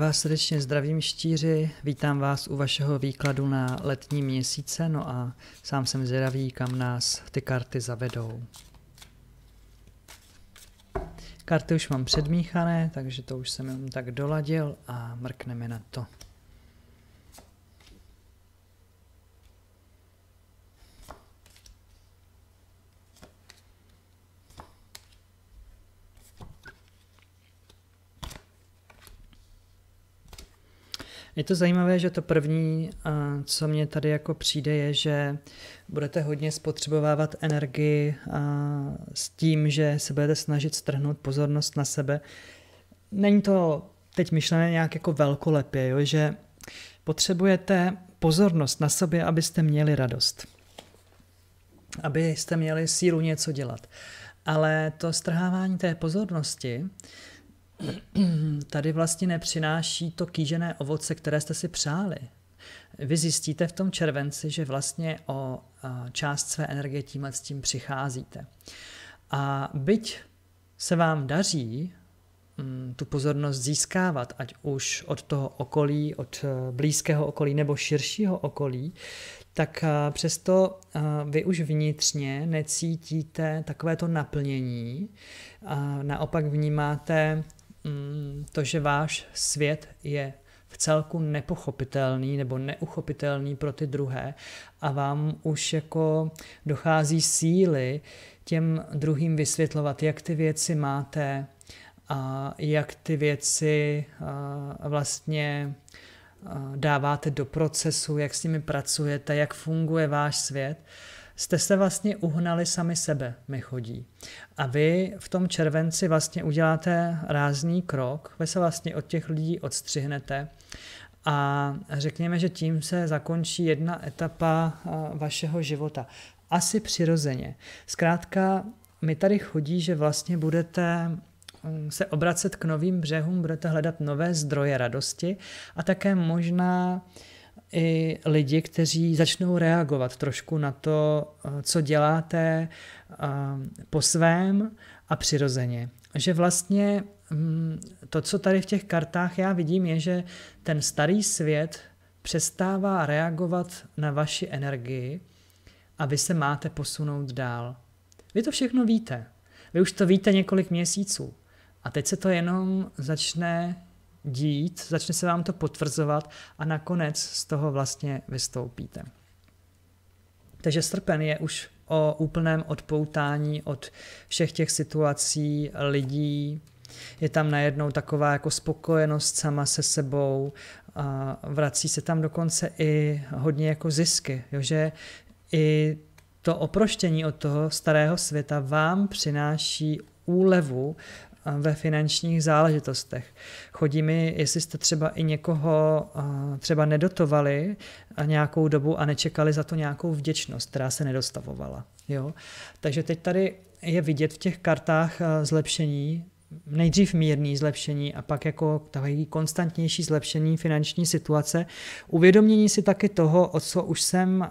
vás srdečně zdravím štíři, vítám vás u vašeho výkladu na letní měsíce, no a sám jsem zvědavý, kam nás ty karty zavedou. Karty už mám předmíchané, takže to už jsem jen tak doladil a mrkneme na to. Je to zajímavé, že to první, co mě tady jako přijde, je, že budete hodně spotřebovávat energii s tím, že se budete snažit strhnout pozornost na sebe. Není to teď myšlené nějak jako velkolepě, jo? že potřebujete pozornost na sobě, abyste měli radost. Abyste měli sílu něco dělat. Ale to strhávání té pozornosti tady vlastně nepřináší to kýžené ovoce, které jste si přáli. Vy zjistíte v tom červenci, že vlastně o část své energie tímhle s tím přicházíte. A byť se vám daří mm, tu pozornost získávat, ať už od toho okolí, od e, blízkého okolí nebo širšího okolí, tak e, přesto e, vy už vnitřně necítíte takovéto naplnění. Naopak vnímáte Mm, to, že váš svět je v celku nepochopitelný nebo neuchopitelný pro ty druhé a vám už jako dochází síly těm druhým vysvětlovat, jak ty věci máte a jak ty věci vlastně dáváte do procesu, jak s nimi pracujete, jak funguje váš svět jste se vlastně uhnali sami sebe, mi chodí. A vy v tom červenci vlastně uděláte rázný krok, vy se vlastně od těch lidí odstřihnete a řekněme, že tím se zakončí jedna etapa vašeho života. Asi přirozeně. Zkrátka, mi tady chodí, že vlastně budete mm, se obracet k novým břehům, budete hledat nové zdroje radosti a také možná uh, i lidi, kteří začnou reagovat trošku na to, eh, co děláte eh, po svém a přirozeně. Že vlastně hm, to, co tady v těch kartách já vidím, je, že ten starý svět přestává reagovat na vaši energii a vy se máte posunout dál. Vy to všechno víte. Vy už to víte několik měsíců. A teď se to jenom začne dít, začne se vám to potvrzovat a nakonec z toho vlastně vystoupíte. Takže srpen je už o úplném odpoutání od všech těch situací, lidí. Je tam najednou taková jako spokojenost sama se sebou. A vrací se tam dokonce i hodně jako zisky, jo, že i to oproštění od toho starého světa vám přináší úlevu ve finančních záležitostech. Chodí mi, jestli jste třeba i někoho třeba nedotovali nějakou dobu a nečekali za to nějakou vděčnost, která se nedostavovala. Jo? Takže teď tady je vidět v těch kartách zlepšení nejdřív mírný zlepšení a pak jako takový konstantnější zlepšení finanční situace. Uvědomění si taky toho, o co už jsem eh,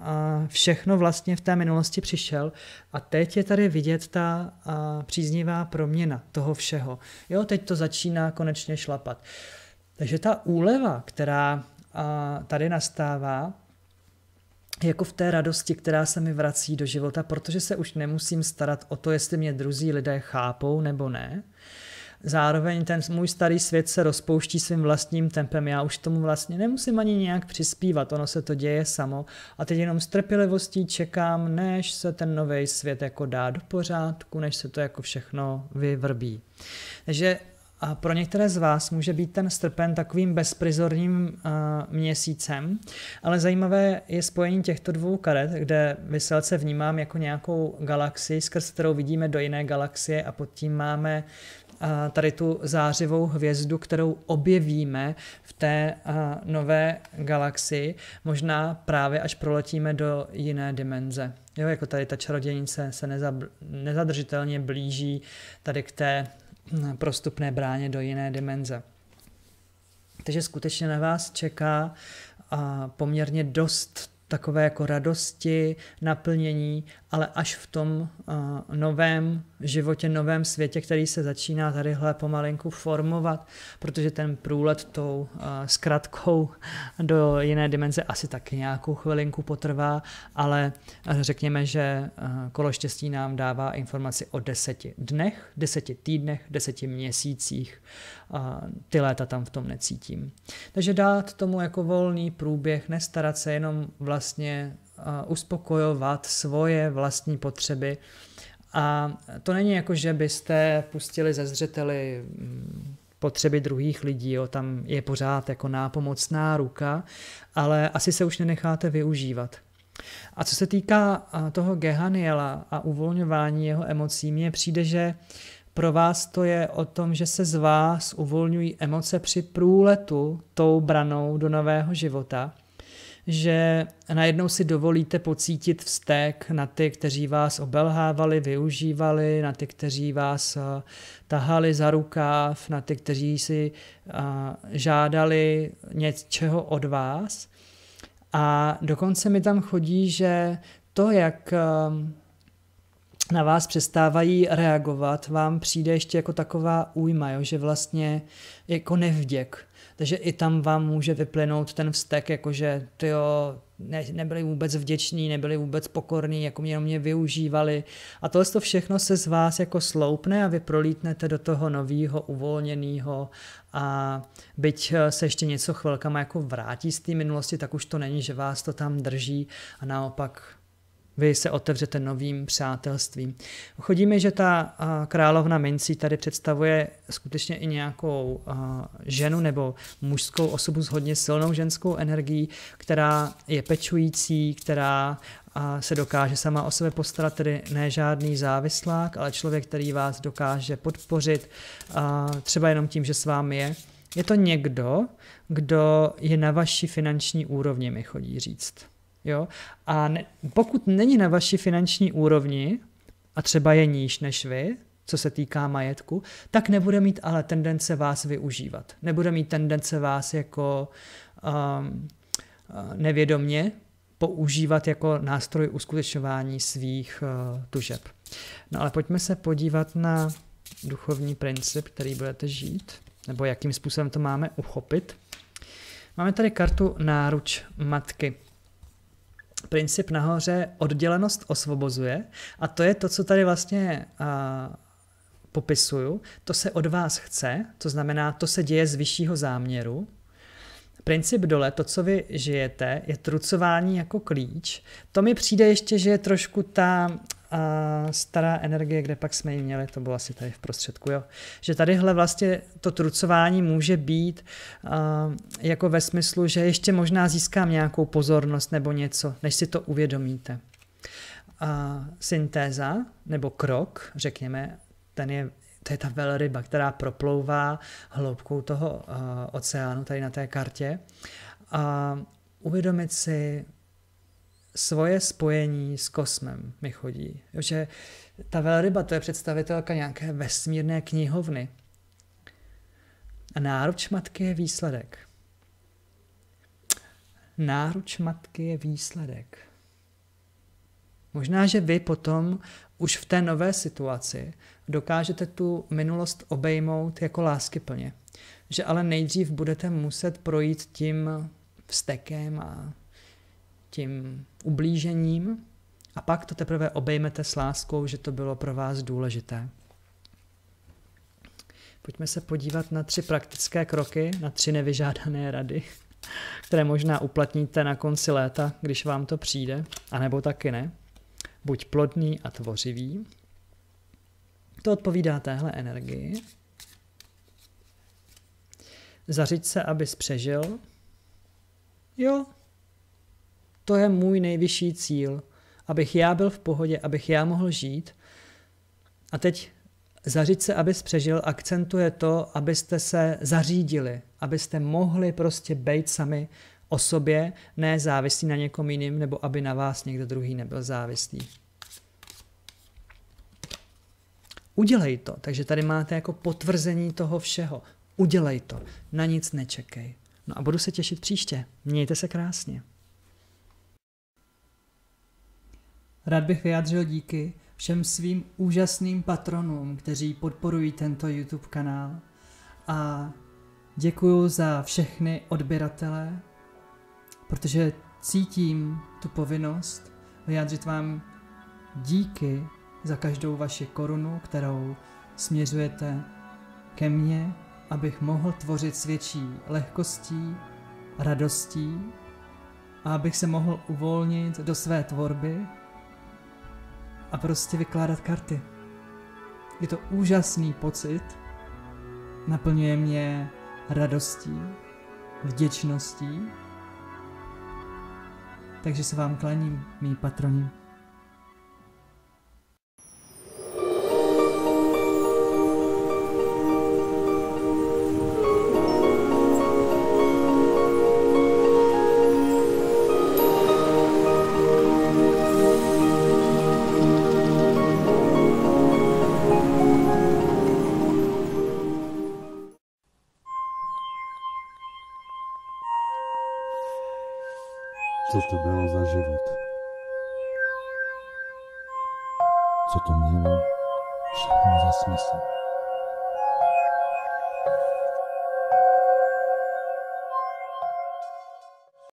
všechno vlastně v té minulosti přišel a teď je tady vidět ta eh, příznivá proměna toho všeho. Jo, teď to začíná konečně šlapat. Takže ta úleva, která eh, tady nastává, jako v té radosti, která se mi vrací do života, protože se už nemusím starat o to, jestli mě druzí lidé chápou nebo ne, Zároveň ten můj starý svět se rozpouští svým vlastním tempem. Já už tomu vlastně nemusím ani nějak přispívat, ono se to děje samo. A teď jenom s trpělivostí čekám, než se ten nový svět jako dá do pořádku, než se to jako všechno vyvrbí. Takže a pro některé z vás může být ten strpen takovým bezprizorním uh, měsícem, ale zajímavé je spojení těchto dvou karet, kde vyselce vnímám jako nějakou galaxii, skrz kterou vidíme do jiné galaxie a pod tím máme tady tu zářivou hvězdu, kterou objevíme v té nové galaxii, možná právě až proletíme do jiné dimenze. Jo, jako tady ta čarodějnice se nezadržitelně blíží tady k té prostupné bráně do jiné dimenze. Takže skutečně na vás čeká poměrně dost takové jako radosti, naplnění, ale až v tom novém životě, novém světě, který se začíná tadyhle pomalinku formovat, protože ten průlet tou eh, zkratkou do jiné dimenze asi tak nějakou chvilinku potrvá, ale eh, řekněme, že eh, kolo štěstí nám dává informaci o deseti dnech, deseti týdnech, deseti měsících. ty léta tam v tom necítím. Takže dát tomu jako volný průběh, nestarat se jenom vlastně uspokojovat svoje vlastní potřeby, a to není jako, že byste pustili ze zřeteli mm, potřeby druhých lidí, jo, tam je pořád jako nápomocná ruka, ale asi se už nenecháte využívat. A co se týká toho Gehaniela a uvolňování jeho emocí, mně přijde, že pro vás to je o tom, že se z vás uvolňují emoce při průletu tou branou do nového života – že najednou si dovolíte pocítit vztek na ty, kteří vás obelhávali, využívali, na ty, kteří vás eh, tahali za rukáv, na ty, kteří si eh, žádali něčeho od vás. A dokonce mi tam chodí, že to, jak eh, na vás přestávají reagovat, vám přijde ještě jako taková újma, jo? že vlastně jako nevděk, takže i tam vám může vyplynout ten vztek, jakože ty ne, nebyli vůbec vděční, nebyli vůbec pokorní, jako mě, mě využívali. A tohle to všechno se z vás jako sloupne a vy prolítnete do toho nového, uvolněného a byť eh, se ještě něco chvilkama jako vrátí z té minulosti, tak už to není, že vás to tam drží a naopak vy se otevřete novým přátelstvím. Chodíme, že ta královna mincí tady představuje skutečně i nějakou ženu nebo mužskou osobu s hodně silnou ženskou energií, která je pečující, která a se dokáže sama o sebe postarat, tedy ne žádný závislák, ale člověk, který vás dokáže podpořit, a třeba jenom tím, že s vámi je. Je to někdo, kdo je na vaší finanční úrovni, mi chodí říct. Jo? A ne, pokud není na vaší finanční úrovni, a třeba je níž než vy, co se týká majetku, tak nebude mít ale tendence vás využívat. Nebude mít tendence vás jako um, eh, nevědomně používat jako nástroj uskutečňování svých uh, tužeb. No ale pojďme se podívat na duchovní princip, který budete žít, nebo jakým způsobem to máme uchopit. Máme tady kartu náruč matky princip nahoře oddělenost osvobozuje a to je to, co tady vlastně a, popisuju. To se od vás chce, to znamená, to se děje z vyššího záměru. Princip dole, to, co vy žijete, je trucování jako klíč. To mi přijde ještě, že je trošku ta a stará energie, kde pak jsme ji měli, to bylo asi tady v prostředku, jo. Že tadyhle vlastně to trucování může být uh, jako ve smyslu, že ještě možná získám nějakou pozornost nebo něco, než si to uvědomíte. Uh, syntéza nebo krok, řekněme, ten je to je ta velryba, která proplouvá hloubkou toho uh, oceánu tady na té kartě. A uvědomit si, svoje spojení s kosmem mi chodí. Že ta velryba to je představitelka nějaké vesmírné knihovny. A náruč matky je výsledek. Náruč matky je výsledek. Možná, že vy potom už v té nové situaci dokážete tu minulost obejmout jako láskyplně. Že ale nejdřív budete muset projít tím vztekem a tím ublížením a pak to teprve obejmete s láskou, že to bylo pro vás důležité. Pojďme se podívat na tři praktické kroky, na tři nevyžádané rady, které možná uplatníte na konci léta, když vám to přijde, anebo taky ne. Buď plodný a tvořivý. To odpovídá téhle energii. Zařiď se, abys přežil. Jo, to je můj nejvyšší cíl, abych já byl v pohodě, abych já mohl žít. A teď zařiď se, abys přežil, akcentuje to, abyste se zařídili, abyste mohli prostě být sami o sobě, ne závislí na někom jiným, nebo aby na vás někdo druhý nebyl závislý. Udělej to. Takže tady máte jako potvrzení toho všeho. Udělej to. Na nic nečekej. No a budu se těšit příště. Mějte se krásně. Rád bych vyjádřil díky všem svým úžasným patronům, kteří podporují tento YouTube kanál. A děkuju za všechny odběratele, protože cítím tu povinnost vyjádřit vám díky za každou vaši korunu, kterou směřujete ke mně, abych mohl tvořit s větší lehkostí, radostí a abych se mohl uvolnit do své tvorby a prostě vykládat karty. Je to úžasný pocit, naplňuje mě radostí, vděčností. Takže se vám klaním, mý patroni.